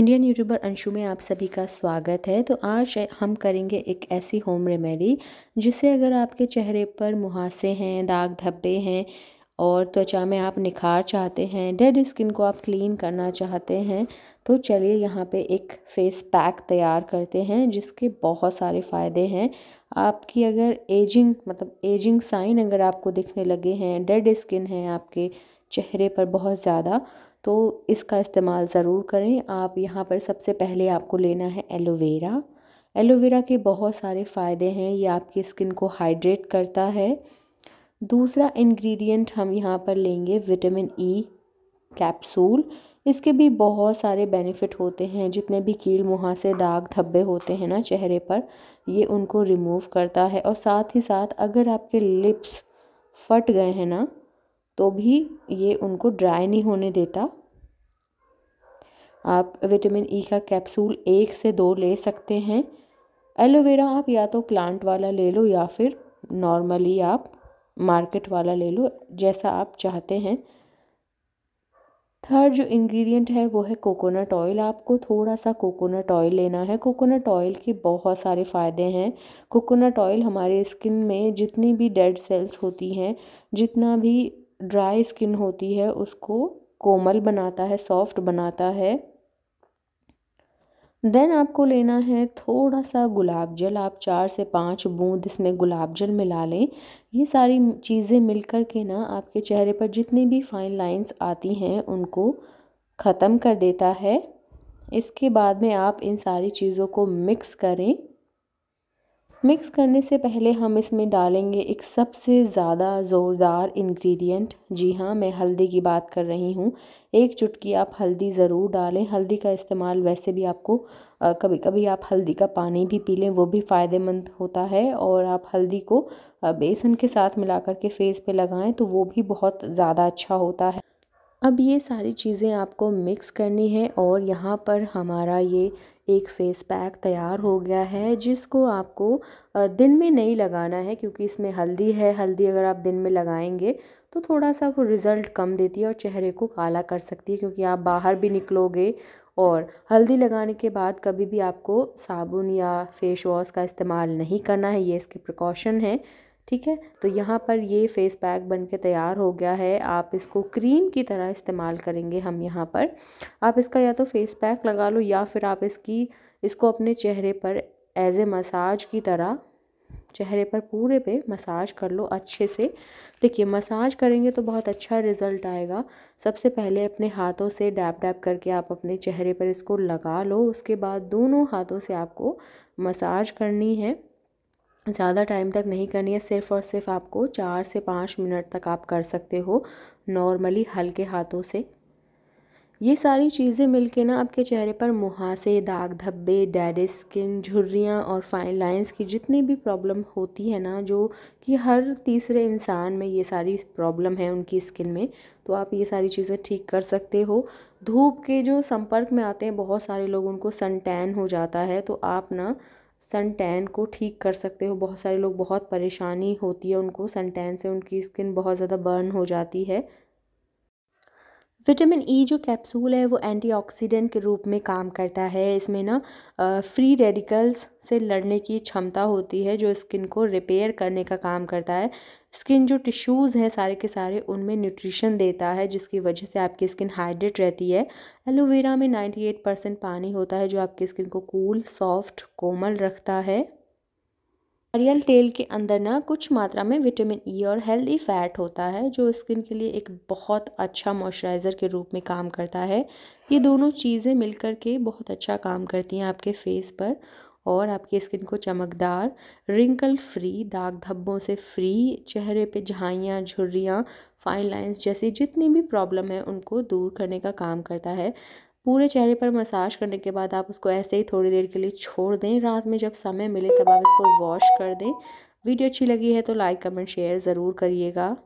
Indian YouTuber Anshu में आप सभी का स्वागत है तो आज हम करेंगे एक ऐसी होम रेमेडी जिसे अगर आपके चेहरे पर मुहासे हैं दाग धब्बे हैं और त्वचा में आप निखार चाहते हैं डेड स्किन को आप क्लीन करना चाहते हैं तो चलिए यहाँ पे एक फेस पैक तैयार करते हैं जिसके बहुत सारे फ़ायदे हैं आपकी अगर एजिंग मतलब एजिंग साइन अगर आपको दिखने लगे हैं डेड स्किन है आपके चेहरे पर बहुत ज़्यादा तो इसका इस्तेमाल ज़रूर करें आप यहाँ पर सबसे पहले आपको लेना है एलोवेरा एलोवेरा के बहुत सारे फ़ायदे हैं ये आपकी स्किन को हाइड्रेट करता है दूसरा इंग्रेडिएंट हम यहाँ पर लेंगे विटामिन ई कैप्सूल इसके भी बहुत सारे बेनिफिट होते हैं जितने भी कील मुहासे दाग धब्बे होते हैं ना चेहरे पर ये उनको रिमूव करता है और साथ ही साथ अगर आपके लिप्स फट गए हैं ना तो भी ये उनको ड्राई नहीं होने देता आप विटामिन ई e का कैप्सूल एक से दो ले सकते हैं एलोवेरा आप या तो प्लांट वाला ले लो या फिर नॉर्मली आप मार्केट वाला ले लो जैसा आप चाहते हैं थर्ड जो इंग्रेडिएंट है वो है कोकोनट ऑयल आपको थोड़ा सा कोकोनट ऑयल लेना है कोकोनट ऑयल के बहुत सारे फ़ायदे हैं कोकोनट ऑयल हमारे स्किन में जितनी भी डेड सेल्स होती हैं जितना भी ड्राई स्किन होती है उसको कोमल बनाता है सॉफ्ट बनाता है देन आपको लेना है थोड़ा सा गुलाब जल आप चार से पाँच बूंद इसमें गुलाब जल मिला लें ये सारी चीज़ें मिलकर के ना आपके चेहरे पर जितनी भी फाइन लाइंस आती हैं उनको ख़त्म कर देता है इसके बाद में आप इन सारी चीज़ों को मिक्स करें मिक्स करने से पहले हम इसमें डालेंगे एक सबसे ज़्यादा ज़ोरदार इंग्रेडिएंट जी हाँ मैं हल्दी की बात कर रही हूँ एक चुटकी आप हल्दी ज़रूर डालें हल्दी का इस्तेमाल वैसे भी आपको आ, कभी कभी आप हल्दी का पानी भी पी लें वो भी फ़ायदेमंद होता है और आप हल्दी को बेसन के साथ मिला के फेस पे लगाएं तो वो भी बहुत ज़्यादा अच्छा होता है अब ये सारी चीज़ें आपको मिक्स करनी है और यहाँ पर हमारा ये एक फ़ेस पैक तैयार हो गया है जिसको आपको दिन में नहीं लगाना है क्योंकि इसमें हल्दी है हल्दी अगर आप दिन में लगाएंगे तो थोड़ा सा वो रिज़ल्ट कम देती है और चेहरे को काला कर सकती है क्योंकि आप बाहर भी निकलोगे और हल्दी लगाने के बाद कभी भी आपको साबुन या फेस वॉश का इस्तेमाल नहीं करना है ये इसके प्रिकॉशन है ठीक है तो यहाँ पर ये फेस पैक बन के तैयार हो गया है आप इसको क्रीम की तरह इस्तेमाल करेंगे हम यहाँ पर आप इसका या तो फेस पैक लगा लो या फिर आप इसकी इसको अपने चेहरे पर एज ए मसाज की तरह चेहरे पर पूरे पे मसाज कर लो अच्छे से देखिए मसाज करेंगे तो बहुत अच्छा रिज़ल्ट आएगा सबसे पहले अपने हाथों से डैप डैप करके आप अपने चेहरे पर इसको लगा लो उसके बाद दोनों हाथों से आपको मसाज करनी है ज़्यादा टाइम तक नहीं करनी है सिर्फ़ और सिर्फ आपको चार से पाँच मिनट तक आप कर सकते हो नॉर्मली हल्के हाथों से ये सारी चीज़ें मिलके ना आपके चेहरे पर मुहासे दाग धब्बे डेड स्किन झुर्रियाँ और फाइन लाइंस की जितनी भी प्रॉब्लम होती है ना जो कि हर तीसरे इंसान में ये सारी प्रॉब्लम है उनकी स्किन में तो आप ये सारी चीज़ें ठीक कर सकते हो धूप के जो संपर्क में आते हैं बहुत सारे लोग उनको सन टैन हो जाता है तो आप ना सन टैन को ठीक कर सकते हो बहुत सारे लोग बहुत परेशानी होती है उनको सन टैन से उनकी स्किन बहुत ज़्यादा बर्न हो जाती है विटामिन ई e जो कैप्सूल है वो एंटीऑक्सीडेंट के रूप में काम करता है इसमें ना फ्री रेडिकल्स से लड़ने की क्षमता होती है जो स्किन को रिपेयर करने का काम करता है स्किन जो टिश्यूज़ हैं सारे के सारे उनमें न्यूट्रिशन देता है जिसकी वजह से आपकी स्किन हाइड्रेट रहती है एलोवेरा में नाइन्टी परसेंट पानी होता है जो आपकी स्किन को कूल सॉफ्ट कोमल रखता है नारियल तेल के अंदर ना कुछ मात्रा में विटामिन ई e और हेल्दी फैट होता है जो स्किन के लिए एक बहुत अच्छा मॉइस्चराइज़र के रूप में काम करता है ये दोनों चीज़ें मिलकर के बहुत अच्छा काम करती हैं आपके फेस पर और आपकी स्किन को चमकदार रिंकल फ्री दाग धब्बों से फ्री चेहरे पे झाइयाँ झुर्रियाँ फाइन लाइंस जैसी जितनी भी प्रॉब्लम है उनको दूर करने का काम करता है पूरे चेहरे पर मसाज करने के बाद आप उसको ऐसे ही थोड़ी देर के लिए छोड़ दें रात में जब समय मिले तब आप इसको वॉश कर दें वीडियो अच्छी लगी है तो लाइक कमेंट शेयर ज़रूर करिएगा